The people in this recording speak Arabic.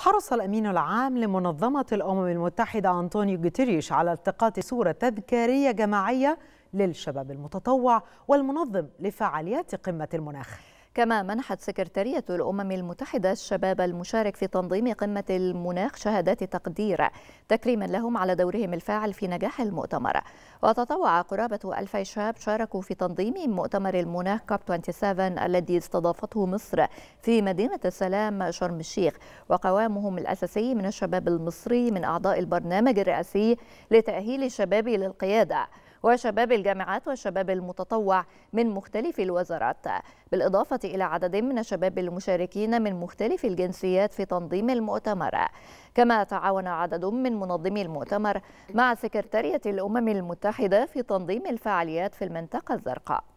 حرص الأمين العام لمنظمة الأمم المتحدة أنطونيو جوتيريش على التقاط صورة تذكارية جماعية للشباب المتطوع والمنظم لفعاليات قمة المناخ كما منحت سكرتارية الأمم المتحدة الشباب المشارك في تنظيم قمة المناخ شهادات تقدير تكريما لهم على دورهم الفاعل في نجاح المؤتمر وتطوع قرابة ألف شاب شاركوا في تنظيم مؤتمر المناخ كاب 27 الذي استضافته مصر في مدينة السلام شرم الشيخ وقوامهم الأساسي من الشباب المصري من أعضاء البرنامج الرئاسي لتأهيل الشباب للقيادة وشباب الجامعات والشباب المتطوع من مختلف الوزارات بالإضافة إلى عدد من الشباب المشاركين من مختلف الجنسيات في تنظيم المؤتمر كما تعاون عدد من منظمي المؤتمر مع سكرتارية الأمم المتحدة في تنظيم الفعاليات في المنطقة الزرقاء